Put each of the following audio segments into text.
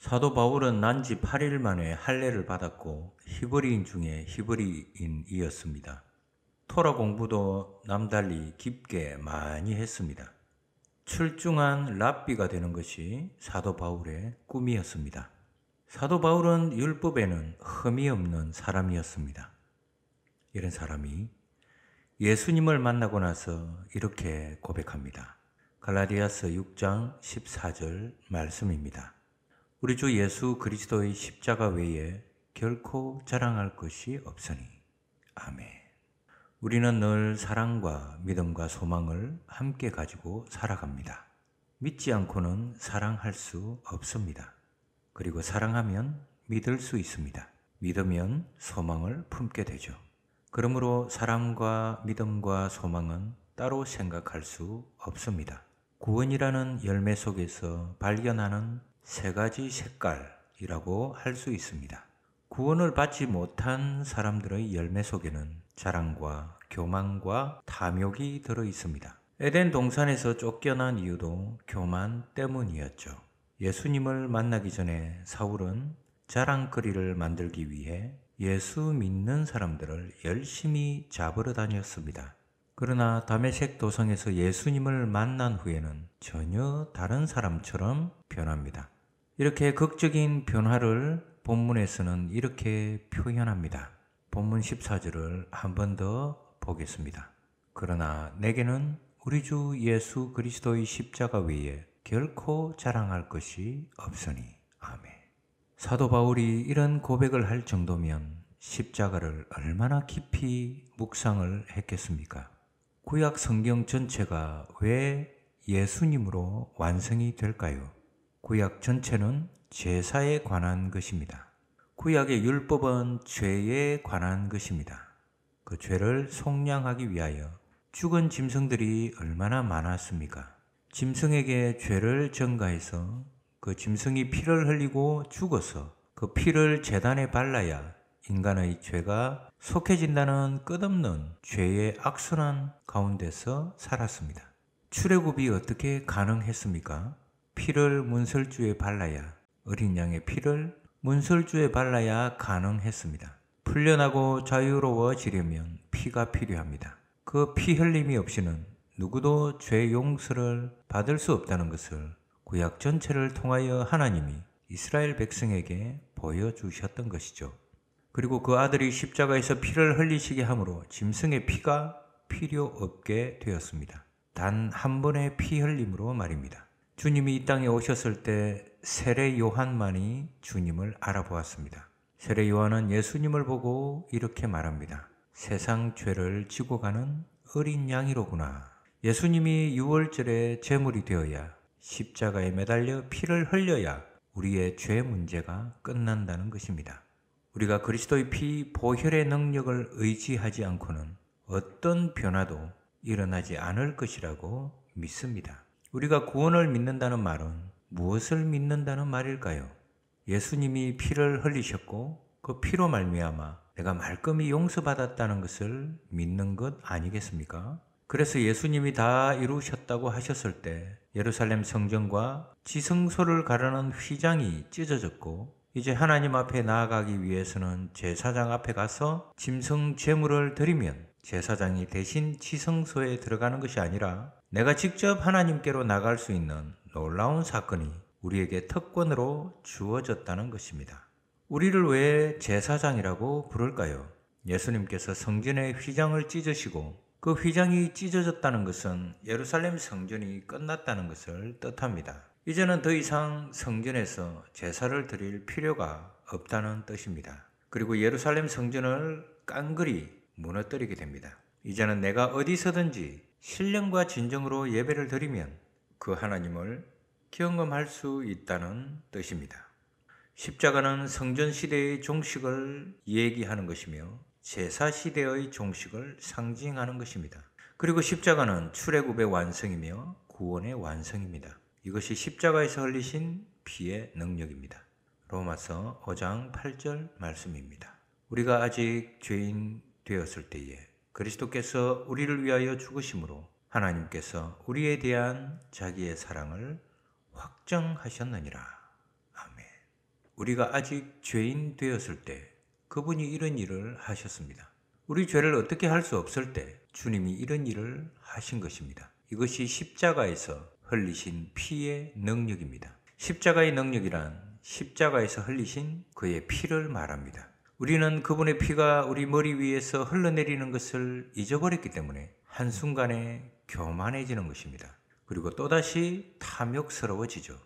사도 바울은 난지 8일 만에 할례를 받았고 히브리인 중에 히브리인이었습니다. 토라 공부도 남달리 깊게 많이 했습니다. 출중한 랍비가 되는 것이 사도 바울의 꿈이었습니다. 사도 바울은 율법에는 흠이 없는 사람이었습니다. 이런 사람이 예수님을 만나고 나서 이렇게 고백합니다. 갈라디아서 6장 14절 말씀입니다. 우리 주 예수 그리스도의 십자가 외에 결코 자랑할 것이 없으니. 아멘. 우리는 늘 사랑과 믿음과 소망을 함께 가지고 살아갑니다. 믿지 않고는 사랑할 수 없습니다. 그리고 사랑하면 믿을 수 있습니다. 믿으면 소망을 품게 되죠. 그러므로 사랑과 믿음과 소망은 따로 생각할 수 없습니다. 구원이라는 열매 속에서 발견하는 세 가지 색깔이라고 할 수 있습니다. 구원을 받지 못한 사람들의 열매 속에는 자랑과 교만과 탐욕이 들어 있습니다. 에덴 동산에서 쫓겨난 이유도 교만 때문이었죠. 예수님을 만나기 전에 사울은 자랑거리를 만들기 위해 예수 믿는 사람들을 열심히 잡으러 다녔습니다. 그러나 다메섹 도성에서 예수님을 만난 후에는 전혀 다른 사람처럼 변합니다. 이렇게 극적인 변화를 본문에서는 이렇게 표현합니다. 본문 14절을 한 번 더 보겠습니다. 그러나 내게는 우리 주 예수 그리스도의 십자가 외에 결코 자랑할 것이 없으니 아멘. 사도 바울이 이런 고백을 할 정도면 십자가를 얼마나 깊이 묵상을 했겠습니까? 구약 성경 전체가 왜 예수님으로 완성이 될까요? 구약 전체는 제사에 관한 것입니다. 구약의 율법은 죄에 관한 것입니다. 그 죄를 속량하기 위하여 죽은 짐승들이 얼마나 많았습니까? 짐승에게 죄를 전가해서 그 짐승이 피를 흘리고 죽어서 그 피를 재단에 발라야 인간의 죄가 속해진다는 끝없는 죄의 악순환 가운데서 살았습니다. 출애굽이 어떻게 가능했습니까? 피를 문설주에 발라야 어린 양의 피를 문설주에 발라야 가능했습니다. 풀려나고 자유로워지려면 피가 필요합니다. 그 피 흘림이 없이는 누구도 죄 용서를 받을 수 없다는 것을 구약 전체를 통하여 하나님이 이스라엘 백성에게 보여주셨던 것이죠. 그리고 그 아들이 십자가에서 피를 흘리시게 함으로 짐승의 피가 필요 없게 되었습니다. 단 한 번의 피 흘림으로 말입니다. 주님이 이 땅에 오셨을 때 세례 요한만이 주님을 알아보았습니다. 세례 요한은 예수님을 보고 이렇게 말합니다. 세상 죄를 지고 가는 어린 양이로구나. 예수님이 유월절에 제물이 되어야 십자가에 매달려 피를 흘려야 우리의 죄 문제가 끝난다는 것입니다. 우리가 그리스도의 피 보혈의 능력을 의지하지 않고는 어떤 변화도 일어나지 않을 것이라고 믿습니다. 우리가 구원을 믿는다는 말은 무엇을 믿는다는 말일까요? 예수님이 피를 흘리셨고 그 피로 말미암아 내가 말끔히 용서받았다는 것을 믿는 것 아니겠습니까? 그래서 예수님이 다 이루셨다고 하셨을 때 예루살렘 성전과 지성소를 가르는 휘장이 찢어졌고 이제 하나님 앞에 나아가기 위해서는 제사장 앞에 가서 짐승 제물을 드리면 제사장이 대신 지성소에 들어가는 것이 아니라 내가 직접 하나님께로 나갈 수 있는 놀라운 사건이 우리에게 특권으로 주어졌다는 것입니다. 우리를 왜 제사장이라고 부를까요? 예수님께서 성전의 휘장을 찢으시고 그 휘장이 찢어졌다는 것은 예루살렘 성전이 끝났다는 것을 뜻합니다. 이제는 더 이상 성전에서 제사를 드릴 필요가 없다는 뜻입니다. 그리고 예루살렘 성전을 깡그리 무너뜨리게 됩니다. 이제는 내가 어디서든지 신령과 진정으로 예배를 드리면 그 하나님을 경험할 수 있다는 뜻입니다. 십자가는 성전 시대의 종식을 얘기하는 것이며 제사 시대의 종식을 상징하는 것입니다. 그리고 십자가는 출애굽의 완성이며 구원의 완성입니다. 이것이 십자가에서 흘리신 피의 능력입니다. 로마서 5장 8절 말씀입니다. 우리가 아직 죄인 되었을 때에 그리스도께서 우리를 위하여 죽으심으로 하나님께서 우리에 대한 자기의 사랑을 확정하셨느니라. 아멘. 우리가 아직 죄인 되었을 때 그분이 이런 일을 하셨습니다. 우리 죄를 어떻게 할 수 없을 때 주님이 이런 일을 하신 것입니다. 이것이 십자가에서 흘리신 피의 능력입니다. 십자가의 능력이란 십자가에서 흘리신 그의 피를 말합니다. 우리는 그분의 피가 우리 머리 위에서 흘러내리는 것을 잊어버렸기 때문에 한순간에 교만해지는 것입니다. 그리고 또다시 탐욕스러워지죠.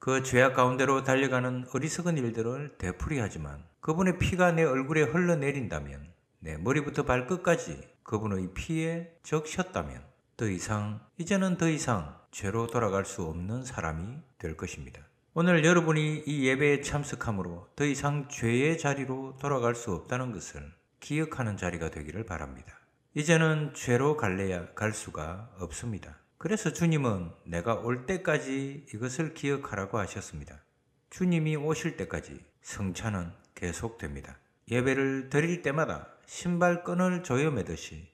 그 죄악 가운데로 달려가는 어리석은 일들을 되풀이하지만 그분의 피가 내 얼굴에 흘러내린다면 내 머리부터 발끝까지 그분의 피에 적셨다면 더 이상 이제는 더 이상 죄로 돌아갈 수 없는 사람이 될 것입니다. 오늘 여러분이 이 예배에 참석함으로 더 이상 죄의 자리로 돌아갈 수 없다는 것을 기억하는 자리가 되기를 바랍니다. 이제는 죄로 갈래야 갈 수가 없습니다. 그래서 주님은 내가 올 때까지 이것을 기억하라고 하셨습니다. 주님이 오실 때까지 성찬은 계속됩니다. 예배를 드릴 때마다 신발끈을 조여매듯이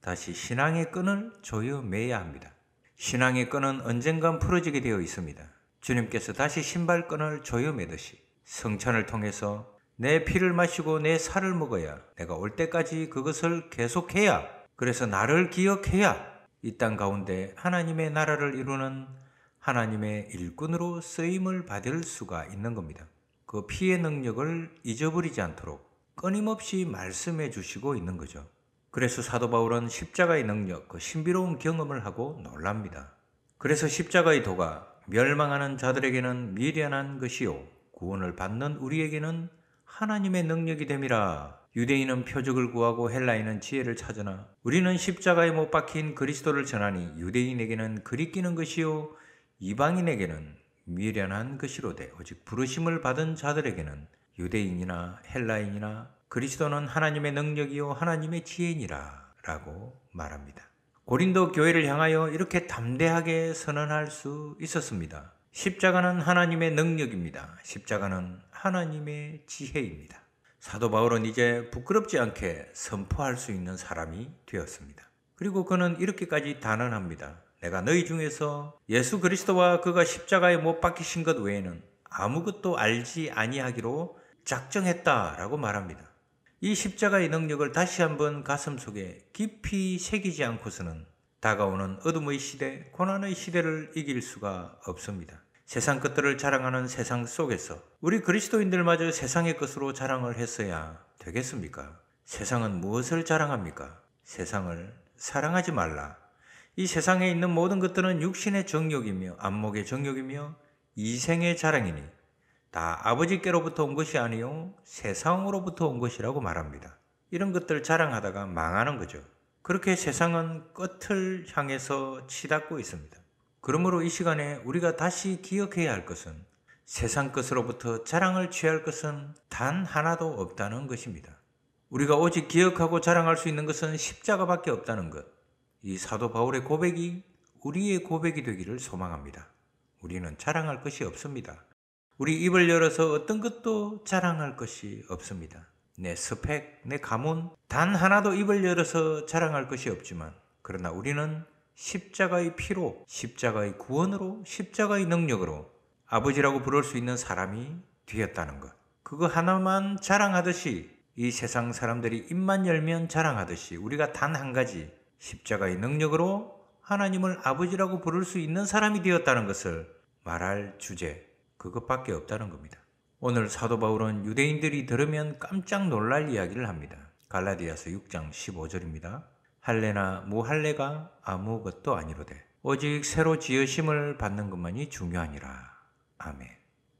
다시 신앙의 끈을 조여매야 합니다. 신앙의 끈은 언젠간 풀어지게 되어 있습니다. 주님께서 다시 신발끈을 조여매듯이 성찬을 통해서 내 피를 마시고 내 살을 먹어야 내가 올 때까지 그것을 계속해야 그래서 나를 기억해야 이 땅 가운데 하나님의 나라를 이루는 하나님의 일꾼으로 쓰임을 받을 수가 있는 겁니다. 그 피의 능력을 잊어버리지 않도록 끊임없이 말씀해 주시고 있는 거죠. 그래서 사도 바울은 십자가의 능력, 그 신비로운 경험을 하고 놀랍니다. 그래서 십자가의 도가 멸망하는 자들에게는 미련한 것이요 구원을 받는 우리에게는 하나님의 능력이 됨이라. 유대인은 표적을 구하고 헬라인은 지혜를 찾으나 우리는 십자가에 못 박힌 그리스도를 전하니 유대인에게는 그리끼는 것이요 이방인에게는 미련한 것이로되 오직 부르심을 받은 자들에게는 유대인이나 헬라인이나 그리스도는 하나님의 능력이요 하나님의 지혜니라라고 말합니다. 고린도 교회를 향하여 이렇게 담대하게 선언할 수 있었습니다. 십자가는 하나님의 능력입니다. 십자가는 하나님의 지혜입니다. 사도 바울은 이제 부끄럽지 않게 선포할 수 있는 사람이 되었습니다. 그리고 그는 이렇게까지 단언합니다. 내가 너희 중에서 예수 그리스도와 그가 십자가에 못 박히신 것 외에는 아무것도 알지 아니하기로 작정했다라고 말합니다. 이 십자가의 능력을 다시 한번 가슴속에 깊이 새기지 않고서는 다가오는 어둠의 시대, 고난의 시대를 이길 수가 없습니다. 세상 것들을 자랑하는 세상 속에서 우리 그리스도인들마저 세상의 것으로 자랑을 했어야 되겠습니까? 세상은 무엇을 자랑합니까? 세상을 사랑하지 말라. 이 세상에 있는 모든 것들은 육신의 정욕이며 안목의 정욕이며 이생의 자랑이니 다 아버지께로부터 온 것이 아니요 세상으로부터 온 것이라고 말합니다. 이런 것들 자랑하다가 망하는 거죠. 그렇게 세상은 끝을 향해서 치닫고 있습니다. 그러므로 이 시간에 우리가 다시 기억해야 할 것은 세상 것으로부터 자랑을 취할 것은 단 하나도 없다는 것입니다. 우리가 오직 기억하고 자랑할 수 있는 것은 십자가밖에 없다는 것. 이 사도 바울의 고백이 우리의 고백이 되기를 소망합니다. 우리는 자랑할 것이 없습니다. 우리 입을 열어서 어떤 것도 자랑할 것이 없습니다. 내 스펙, 내 가문, 단 하나도 입을 열어서 자랑할 것이 없지만, 그러나 우리는 십자가의 피로, 십자가의 구원으로, 십자가의 능력으로 아버지라고 부를 수 있는 사람이 되었다는 것. 그거 하나만 자랑하듯이 이 세상 사람들이 입만 열면 자랑하듯이 우리가 단 한 가지 십자가의 능력으로 하나님을 아버지라고 부를 수 있는 사람이 되었다는 것을 말할 주제, 그것밖에 없다는 겁니다. 오늘 사도 바울은 유대인들이 들으면 깜짝 놀랄 이야기를 합니다. 갈라디아서 6장 15절입니다. 할례나 무할례가 아무것도 아니로되 오직 새로 지으심을 받는 것만이 중요하니라. 아멘.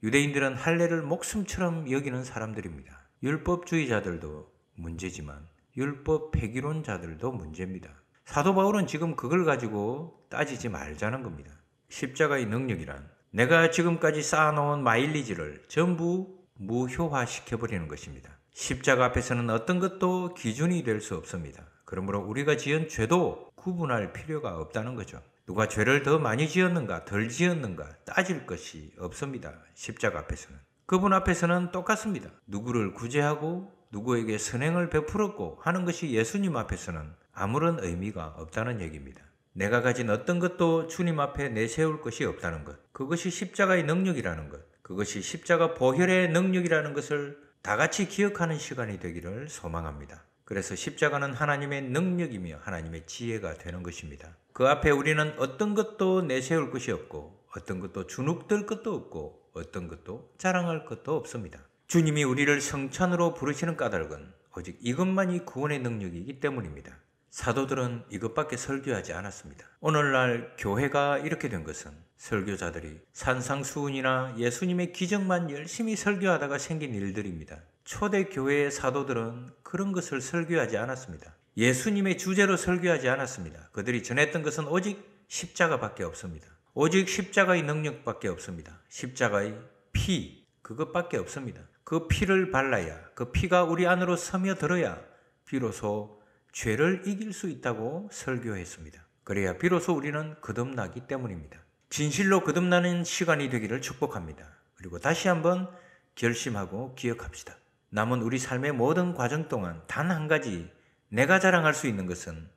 유대인들은 할례를 목숨처럼 여기는 사람들입니다. 율법주의자들도 문제지만 율법 폐기론자들도 문제입니다. 사도 바울은 지금 그걸 가지고 따지지 말자는 겁니다. 십자가의 능력이란 내가 지금까지 쌓아놓은 마일리지를 전부 무효화시켜버리는 것입니다. 십자가 앞에서는 어떤 것도 기준이 될 수 없습니다. 그러므로 우리가 지은 죄도 구분할 필요가 없다는 거죠. 누가 죄를 더 많이 지었는가, 덜 지었는가 따질 것이 없습니다. 십자가 앞에서는. 그분 앞에서는 똑같습니다. 누구를 구제하고 누구에게 선행을 베풀었고 하는 것이 예수님 앞에서는 아무런 의미가 없다는 얘기입니다. 내가 가진 어떤 것도 주님 앞에 내세울 것이 없다는 것. 그것이 십자가의 능력이라는 것. 그것이 십자가 보혈의 능력이라는 것을 다 같이 기억하는 시간이 되기를 소망합니다. 그래서 십자가는 하나님의 능력이며 하나님의 지혜가 되는 것입니다. 그 앞에 우리는 어떤 것도 내세울 것이 없고 어떤 것도 주눅들 것도 없고 어떤 것도 자랑할 것도 없습니다. 주님이 우리를 성찬으로 부르시는 까닭은 오직 이것만이 구원의 능력이기 때문입니다. 사도들은 이것밖에 설교하지 않았습니다. 오늘날 교회가 이렇게 된 것은 설교자들이 산상수훈이나 예수님의 기적만 열심히 설교하다가 생긴 일들입니다. 초대교회의 사도들은 그런 것을 설교하지 않았습니다. 예수님의 주제로 설교하지 않았습니다. 그들이 전했던 것은 오직 십자가밖에 없습니다. 오직 십자가의 능력밖에 없습니다. 십자가의 피, 그것밖에 없습니다. 그 피를 발라야, 그 피가 우리 안으로 스며들어야 비로소 죄를 이길 수 있다고 설교했습니다. 그래야 비로소 우리는 거듭나기 때문입니다. 진실로 거듭나는 시간이 되기를 축복합니다. 그리고 다시 한번 결심하고 기억합시다. 남은 우리 삶의 모든 과정 동안 단 한 가지 내가 자랑할 수 있는 것은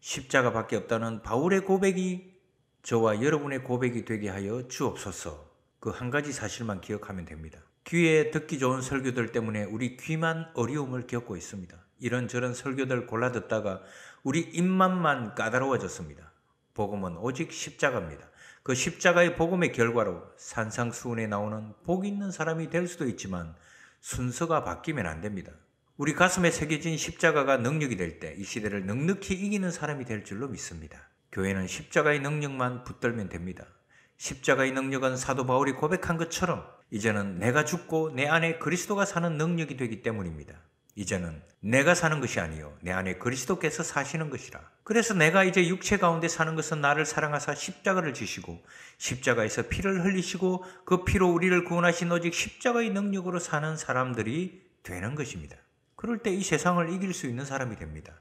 십자가밖에 없다는 바울의 고백이 저와 여러분의 고백이 되게 하여 주옵소서 그 한 가지 사실만 기억하면 됩니다. 귀에 듣기 좋은 설교들 때문에 우리 귀만 어려움을 겪고 있습니다. 이런저런 설교들 골라 듣다가 우리 입맛만 까다로워졌습니다. 복음은 오직 십자가입니다. 그 십자가의 복음의 결과로 산상수훈에 나오는 복 있는 사람이 될 수도 있지만 순서가 바뀌면 안 됩니다. 우리 가슴에 새겨진 십자가가 능력이 될 때 이 시대를 넉넉히 이기는 사람이 될 줄로 믿습니다. 교회는 십자가의 능력만 붙들면 됩니다. 십자가의 능력은 사도 바울이 고백한 것처럼 이제는 내가 죽고 내 안에 그리스도가 사는 능력이 되기 때문입니다. 이제는 내가 사는 것이 아니요 내 안에 그리스도께서 사시는 것이라. 그래서 내가 이제 육체 가운데 사는 것은 나를 사랑하사 십자가를 지시고 십자가에서 피를 흘리시고 그 피로 우리를 구원하신 오직 십자가의 능력으로 사는 사람들이 되는 것입니다. 그럴 때 이 세상을 이길 수 있는 사람이 됩니다.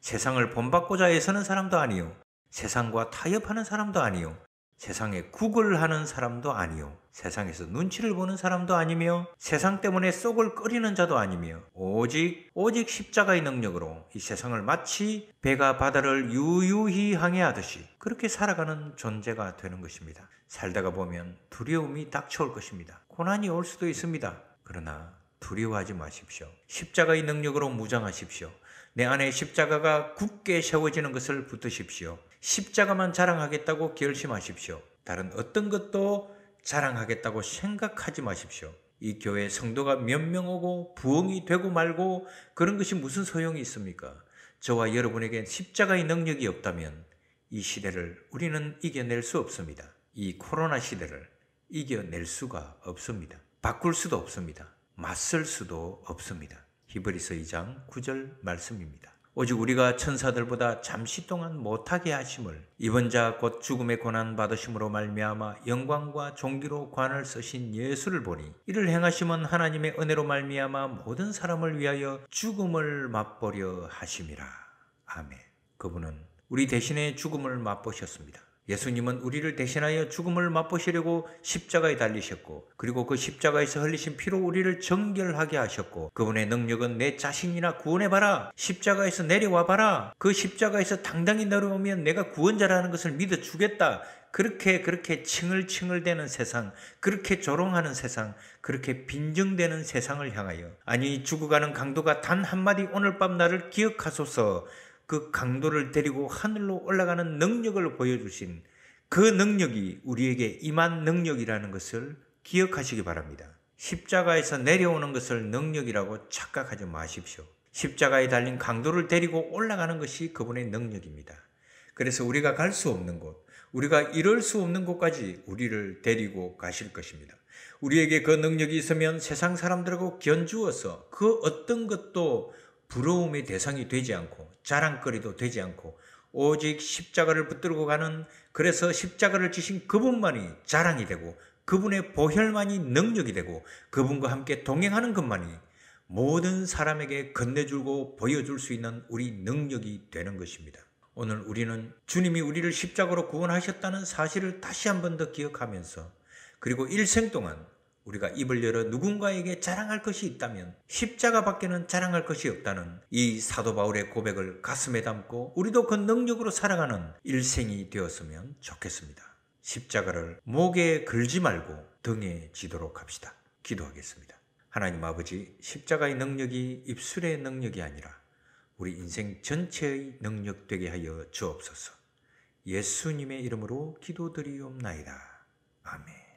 세상을 본받고자 애서는 사람도 아니요 세상과 타협하는 사람도 아니요 세상에 구걸하는 사람도 아니요 세상에서 눈치를 보는 사람도 아니며 세상 때문에 쏙을 끓이는 자도 아니며 오직 오직 십자가의 능력으로 이 세상을 마치 배가 바다를 유유히 항해하듯이 그렇게 살아가는 존재가 되는 것입니다. 살다가 보면 두려움이 닥쳐올 것입니다. 고난이 올 수도 있습니다. 그러나 두려워하지 마십시오. 십자가의 능력으로 무장하십시오. 내 안에 십자가가 굳게 세워지는 것을 붙드십시오. 십자가만 자랑하겠다고 결심하십시오. 다른 어떤 것도 자랑하겠다고 생각하지 마십시오. 이 교회 성도가 몇 명 오고 부흥이 되고 말고 그런 것이 무슨 소용이 있습니까? 저와 여러분에겐 십자가의 능력이 없다면 이 시대를 우리는 이겨낼 수 없습니다. 이 코로나 시대를 이겨낼 수가 없습니다. 바꿀 수도 없습니다. 맞설 수도 없습니다. 히브리서 2장 9절 말씀입니다. 오직 우리가 천사들보다 잠시 동안 못하게 하심을 이번 자 곧 죽음의 고난 받으심으로 말미암아 영광과 종기로 관을 쓰신 예수를 보니 이를 행하심은 하나님의 은혜로 말미암아 모든 사람을 위하여 죽음을 맛보려 하심이라 아멘. 그분은 우리 대신에 죽음을 맛보셨습니다. 예수님은 우리를 대신하여 죽음을 맛보시려고 십자가에 달리셨고, 그리고 그 십자가에서 흘리신 피로 우리를 정결하게 하셨고, 그분의 능력은 내 자신이나 구원해봐라! 십자가에서 내려와봐라! 그 십자가에서 당당히 내려오면 내가 구원자라는 것을 믿어주겠다! 그렇게 그렇게 칭을칭을대는 세상, 그렇게 조롱하는 세상, 그렇게 빈정대는 세상을 향하여 아니 죽어가는 강도가 단 한마디 오늘 밤 나를 기억하소서 그 강도를 데리고 하늘로 올라가는 능력을 보여주신 그 능력이 우리에게 임한 능력이라는 것을 기억하시기 바랍니다. 십자가에서 내려오는 것을 능력이라고 착각하지 마십시오. 십자가에 달린 강도를 데리고 올라가는 것이 그분의 능력입니다. 그래서 우리가 갈 수 없는 곳, 우리가 이럴 수 없는 곳까지 우리를 데리고 가실 것입니다. 우리에게 그 능력이 있으면 세상 사람들하고 견주어서 그 어떤 것도 부러움의 대상이 되지 않고 자랑거리도 되지 않고 오직 십자가를 붙들고 가는 그래서 십자가를 지신 그분만이 자랑이 되고 그분의 보혈만이 능력이 되고 그분과 함께 동행하는 것만이 모든 사람에게 건네주고 보여줄 수 있는 우리 능력이 되는 것입니다. 오늘 우리는 주님이 우리를 십자가로 구원하셨다는 사실을 다시 한번 더 기억하면서 그리고 일생 동안 우리가 입을 열어 누군가에게 자랑할 것이 있다면 십자가 밖에는 자랑할 것이 없다는 이 사도 바울의 고백을 가슴에 담고 우리도 그 능력으로 살아가는 일생이 되었으면 좋겠습니다. 십자가를 목에 걸지 말고 등에 지도록 합시다. 기도하겠습니다. 하나님 아버지, 십자가의 능력이 입술의 능력이 아니라 우리 인생 전체의 능력 되게 하여 주옵소서. 예수님의 이름으로 기도드리옵나이다. 아멘.